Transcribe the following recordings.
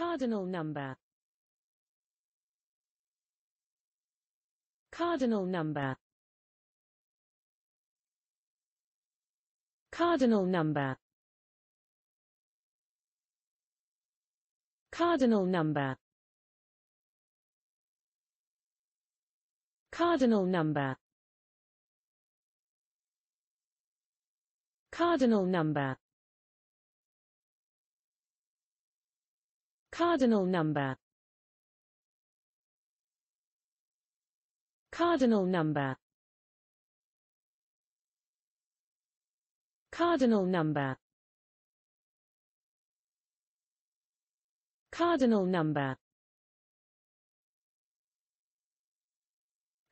Cardinal number Cardinal number Cardinal number Cardinal number Cardinal number Cardinal number Cardinal number Cardinal number Cardinal number Cardinal number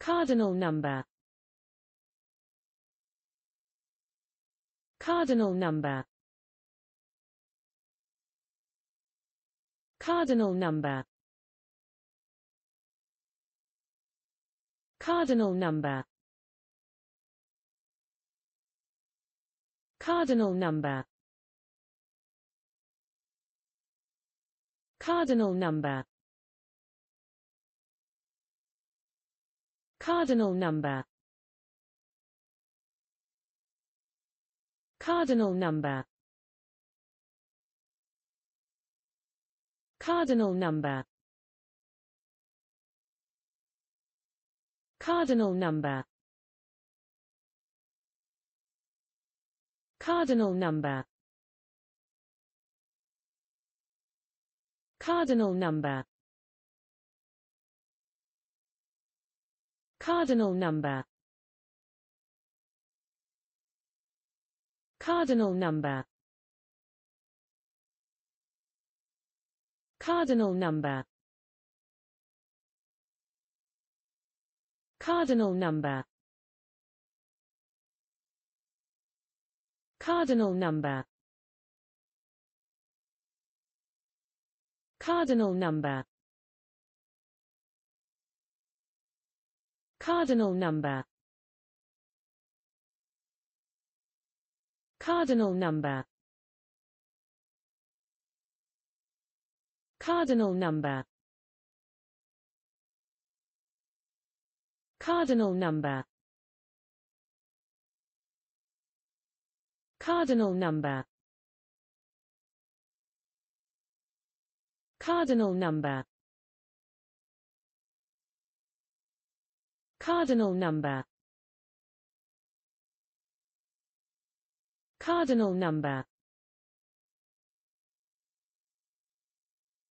Cardinal number Cardinal number Cardinal number Cardinal number Cardinal number Cardinal number Cardinal number Cardinal number Cardinal number Cardinal number Cardinal number Cardinal number Cardinal number Cardinal number Cardinal number Cardinal number Cardinal number Cardinal number Cardinal number Cardinal number Cardinal number Cardinal number Cardinal number Cardinal number Cardinal number Cardinal number